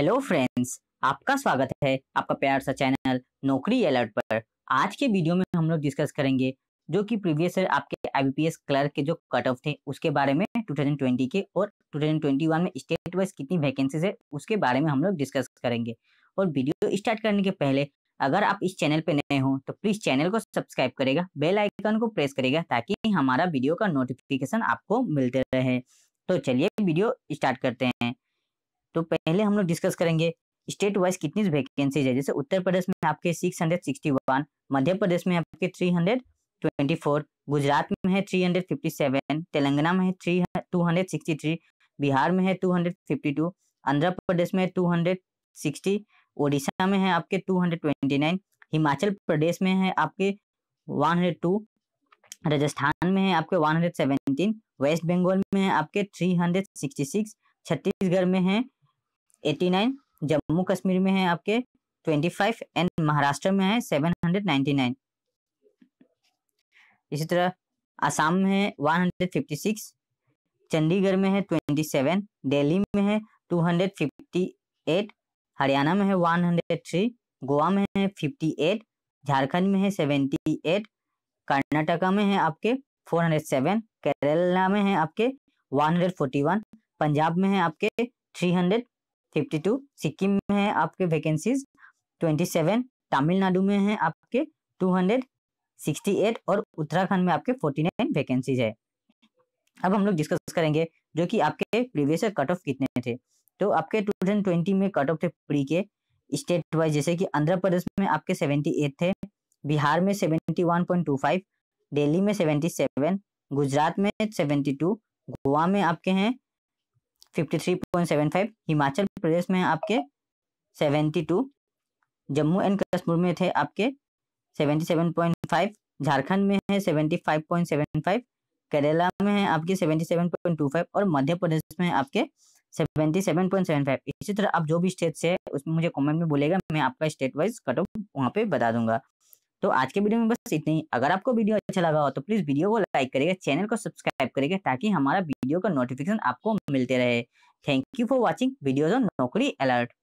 hello friends आपका स्वागत है आपका प्यार सा चैनल नौकरी अलर्ट पर आज के वीडियो में हम लोग डिस्कस करेंगे जो कि प्रीवियस ईयर आपके आईबीपीएस क्लर्क के जो कट ऑफ थे उसके बारे में 2020 के और 2021 में स्टेट वाइज कितनी वैकेंसीज है उसके बारे में हम लोग डिस्कस करेंगे और वीडियो स्टार्ट करने के पहले अगर आप इस चैनल पर नए हों तो प्लीज चैनल को सब्सक्राइब करेगा बेल आइकन को प्रेस करेगा ताकि हमारा वीडियो का नोटिफिकेशन आपको मिलते रहे तो चलिए वीडियो स्टार्ट करते हैं तो पहले हम लोग डिस्कस करेंगे स्टेट वाइज कितनी वैकेंसीज है जैसे उत्तर प्रदेश में आपके 661 मध्य प्रदेश में आपके 324 गुजरात में है 357 तेलंगाना में है थ्री 263 बिहार में है 252 आंध्र प्रदेश में 260 ओडिशा में है आपके 229 हिमाचल प्रदेश में है आपके 102 राजस्थान में है आपके 117 वेस्ट बंगाल में है आपके 366 छत्तीसगढ़ में है 89 जम्मू कश्मीर में है आपके 25 एंड महाराष्ट्र में है 799 इसी तरह आसाम में है 156 चंडीगढ़ में है 27 दिल्ली में है 258 हरियाणा में है 103 गोवा में है 58 झारखंड में है 78 कर्नाटका में है आपके 407 केरला में है आपके 141 पंजाब में है आपके हंड्रेड फिफ्टी टू सिक्किम में है आपके वैकेंसीज ट्वेंटी सेवन तमिलनाडु में है आपके टू हंड्रेड सिक्सटी एट और उत्तराखंड में आपके फोर्टी नाइन वैकेंसीज है अब हम लोग डिस्कस करेंगे जो कि आपके प्रीवियस कट ऑफ कितने थे तो आपके टू थाउजेंड ट्वेंटी में कट ऑफ थे प्री के स्टेट वाइज जैसे कि आंध्र प्रदेश में आपके सेवेंटी एट थे बिहार में seventy one point two five Delhi में सेवेंटी सेवन गुजरात में सेवेंटी टू गोवा में आपके हैं fifty three point seven five Himachal Pradesh में आपके seventy two Jammu and Kashmir में थे आपके seventy seven point five Jharkhand में है seventy five point seven five Kerala में है आपके seventy seven point two five और मध्य प्रदेश में है आपके seventy seven point seven five इसी तरह आप जो भी स्टेट से है उसमें मुझे कमेंट में बोलेगा मैं आपका स्टेट वाइज कट ऑफ वहाँ पे बता दूंगा तो आज के वीडियो में बस इतना ही अगर आपको वीडियो अच्छा लगा हो तो प्लीज़ वीडियो को लाइक करेगा चैनल को सब्सक्राइब करेगा ताकि हमारा वीडियो का नोटिफिकेशन आपको मिलते रहे thank you for watching videos on Naukri alert